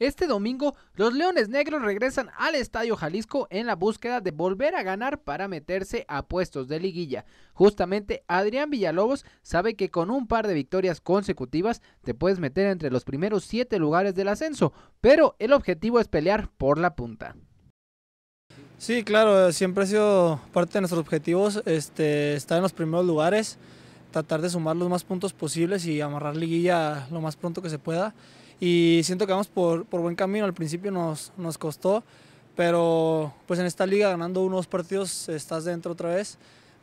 Este domingo, los Leones Negros regresan al Estadio Jalisco en la búsqueda de volver a ganar para meterse a puestos de liguilla. Justamente, Adrián Villalobos sabe que con un par de victorias consecutivas te puedes meter entre los primeros siete lugares del ascenso, pero el objetivo es pelear por la punta. Sí, claro, eh, siempre ha sido parte de nuestros objetivos este, estar en los primeros lugares tratar de sumar los más puntos posibles y amarrar liguilla lo más pronto que se pueda. Y siento que vamos por, por buen camino, al principio nos, nos costó, pero pues en esta liga ganando unos partidos estás dentro otra vez.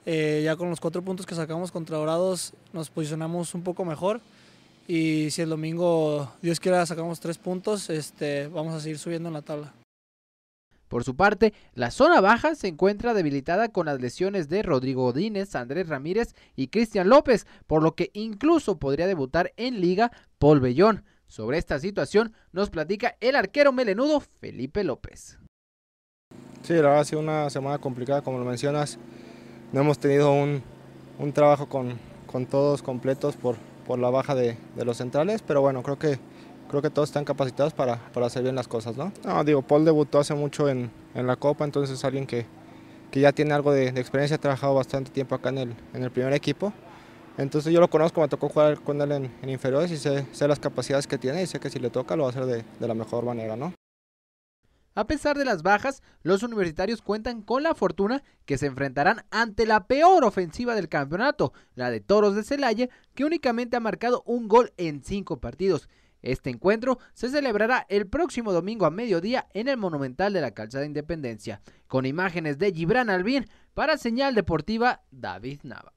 Eh, ya con los cuatro puntos que sacamos contra Dorados nos posicionamos un poco mejor y si el domingo Dios quiera sacamos tres puntos, este, vamos a seguir subiendo en la tabla. Por su parte, la zona baja se encuentra debilitada con las lesiones de Rodrigo Dínez, Andrés Ramírez y Cristian López, por lo que incluso podría debutar en liga Paul Bellón. Sobre esta situación nos platica el arquero melenudo Felipe López. Sí, la verdad ha sido una semana complicada, como lo mencionas. No hemos tenido un, trabajo con, todos completos por, por la baja de, de los centrales, pero bueno, creo que creo que todos están capacitados para, hacer bien las cosas, ¿no? No, digo, Paul debutó hace mucho en, la Copa, entonces es alguien que, ya tiene algo de, experiencia, ha trabajado bastante tiempo acá en el, en el primer equipo. Entonces yo lo conozco, me tocó jugar con él en, inferiores y sé, las capacidades que tiene y sé que si le toca lo va a hacer de, de la mejor manera, ¿no? A pesar de las bajas, los universitarios cuentan con la fortuna que se enfrentarán ante la peor ofensiva del campeonato, la de Toros de Celaya, que únicamente ha marcado un gol en cinco partidos. Este encuentro se celebrará el próximo domingo a mediodía en el Monumental de la Calzada Independencia, con imágenes de Gibran Albín para Señal Deportiva David Nava.